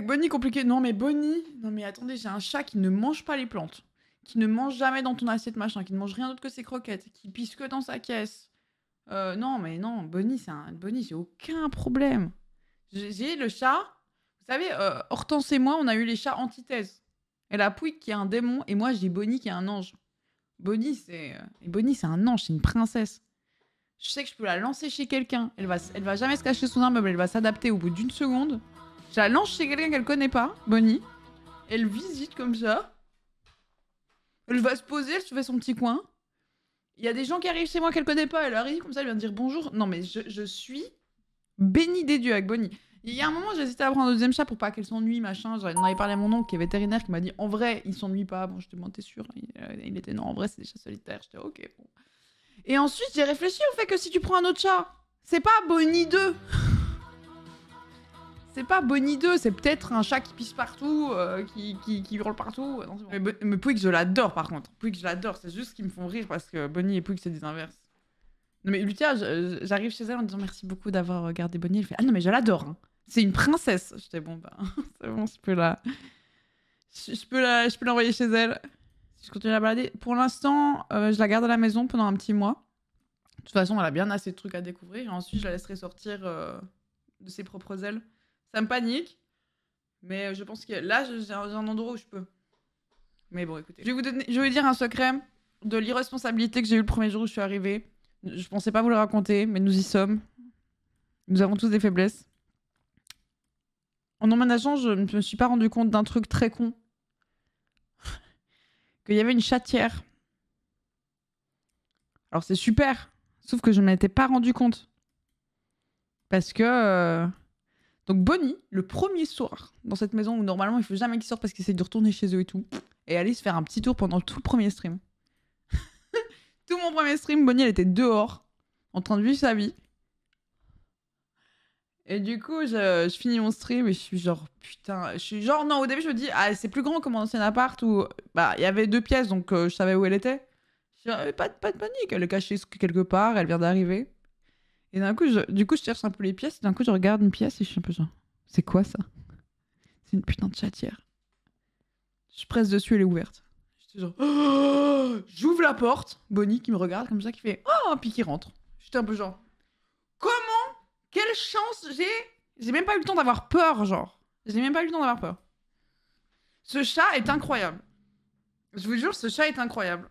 Bonnie, compliqué. Non, mais Bonnie, non, mais attendez, j'ai un chat qui ne mange pas les plantes, qui ne mange jamais dans ton assiette, machin, qui ne mange rien d'autre que ses croquettes, qui pisse que dans sa caisse. Euh, non, mais non, Bonnie, c'est un... Bonnie, j'ai aucun problème. J'ai le chat. Vous savez, euh, Hortense et moi, on a eu les chats antithèse. Elle a Pouic qui est un démon, et moi, j'ai Bonnie qui est un ange. Bonnie, c'est. Euh, Bonnie, c'est un ange, c'est une princesse. Je sais que je peux la lancer chez quelqu'un. Elle va, elle va jamais se cacher sous un meuble, elle va s'adapter au bout d'une seconde. Je chez quelqu'un qu'elle connaît pas, Bonnie. Elle visite comme ça. Elle va se poser, elle se fait son petit coin. Il y a des gens qui arrivent chez moi qu'elle connaît pas. Elle arrive comme ça, elle vient dire bonjour. Non, mais je, suis bénie des dieux avec Bonnie. Il y a un moment, j'ai hésité à prendre un deuxième chat pour pas qu'elle s'ennuie, machin. J'en avais parlé à mon oncle qui est vétérinaire qui m'a dit en vrai, il s'ennuie pas. Bon, je te t'es sûr il, euh, il, était non, en vrai, c'est des chats solitaires. J'étais ok, bon. Et ensuite, j'ai réfléchi au fait que si tu prends un autre chat, c'est pas Bonnie 2. C'est pas Bonnie 2, c'est peut-être un chat qui pisse partout, euh, qui, qui, hurle partout. mais, mais, je l'adore par contre. Pouic, je l'adore. C'est juste qu'ils me font rire parce que Bonnie et Pouic, c'est des inverses. Non, mais Lutia, j'arrive chez elle en disant merci beaucoup d'avoir euh, gardé Bonnie. Elle fait Ah non, mais je l'adore. Hein. C'est une princesse. J'étais bon, ben' c'est bon, je peux Je peux la... je peux l'envoyer chez elle. Si je continue à la balader. Pour l'instant, euh, je la garde à la maison pendant un petit mois. De toute façon, elle a bien assez de trucs à découvrir. Et ensuite, je la laisserai sortir de ses propres ailes. Ça me panique. Mais je pense que là, j'ai un endroit où je peux. Mais bon, écoutez. Je vais vous, dire un secret de l'irresponsabilité que j'ai eu le premier jour où je suis arrivée. Je pensais pas vous le raconter, mais nous y sommes. Nous avons tous des faiblesses. En emménageant, je ne me suis pas rendu compte d'un truc très con. Qu'il y avait une chatière. Alors c'est super, sauf que je ne m'étais pas rendu compte. Parce que... Euh, donc Bonnie, le premier soir, dans cette maison où normalement il faut jamais qu'ils sortent parce qu'ils essayent de retourner chez eux et tout, et aller se faire un petit tour pendant tout le premier stream. tout mon premier stream, Bonnie, elle était dehors, en train de vivre sa vie. Et du coup, je, finis mon stream et je suis genre, putain, je suis genre, non, au début, je me dis, ah, c'est plus grand que mon ancien appart où, bah, il y avait deux pièces, donc euh, je savais où elle était. Je pas de panique, elle est cachée quelque part, elle vient d'arriver. Et d'un coup, je, du coup, je cherche un peu les pièces. D'un coup, je regarde une pièce et je suis un peu genre, c'est quoi ça C'est une putain de chatière. Je presse dessus, elle est ouverte. oh j'ouvre la porte. Bonnie qui me regarde comme ça, qui fait, oh, puis qui rentre. J'étais un peu genre, comment Quelle chance j'ai J'ai même pas eu le temps d'avoir peur, genre. J'ai même pas eu le temps d'avoir peur. Ce chat est incroyable. Je vous jure, ce chat est incroyable.